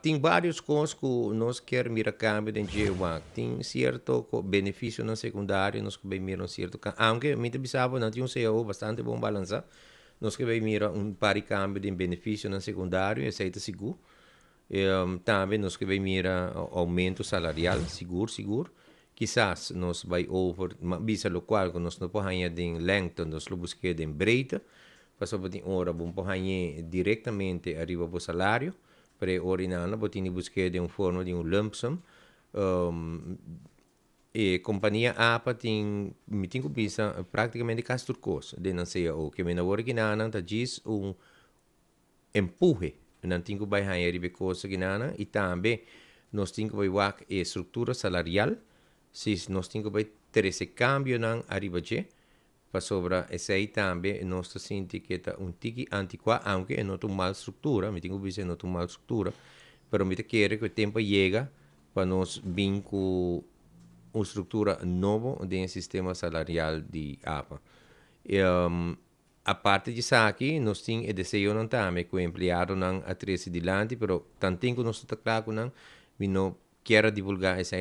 tem vários coisas que nós queremos mirar câmbio dentro de Uac. Tem certo benefício na secundário, nós que mirar um certo câmbio. Aunque, me pensava, não tinha um CEO bastante bom balança Nós que mirar um par de câmbio de benefício na secundário, aceita tá seguro. Um, ehm, também nós que mirar aumento salarial, seguro, seguro. Quizás nós vai over, bisa qual que nós não podemos em Langton, nós não de em Breita. Passou por uma hora, vamos diretamente arriba para o salário. pre orinana, botini busche de un forno di un lump sum. Um, ehm, e companhia APA tem mitin com pisa praticamente castor cos de não sei o que me na originana tá diz um empurre não tem que vai hanhar de coisa que nana e também nós tem que vai wak e estrutura salarial se nós tem que vai cambio nan arriba che fa sopra e sei também nosso sinti que tá um tiki antiqua anche é não uma mal estrutura me tenho visto não uma mal struttura però mi chiedo che il tempo chega para nós vir com uma estrutura nova sistema salariale di APA e, um, a parte di saque nós tem e deseo não também que o empregado não a 13 de lante pero tantinho nós está claro não vi não quiero divulgar esa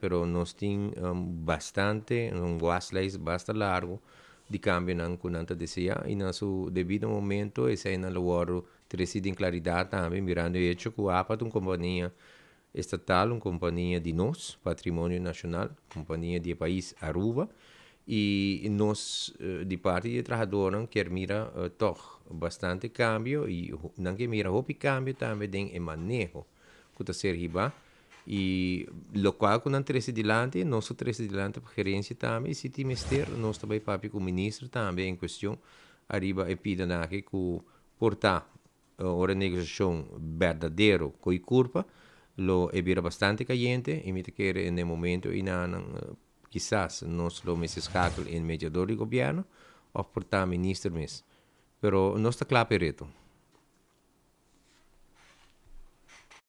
pero nos tiene um, bastante, un um, guaslays bastante largo de cambio en kunanta decía y en su debido momento esa lo el lugar sido en claridad también mirando el hecho que de una compañía estatal, una compañía de nos, patrimonio nacional, compañía de país Aruba y nos eh, de parte de trabajadores que mira uh, bastante cambio y no que mira hopi cambio también en el manejo que И локалку нам тресе делante, нós тресе делante para a gerência também, e se tem mistério, nós também papi com o ministro também em questão, arriba e pida na que portar uma negociação verdadeira com a curva, lo è vira bastante caliente e mi che nel momento in anno quizás eh, nos lo messe scacol in mediatore di governo o portare ministro mes però non sta claro per reto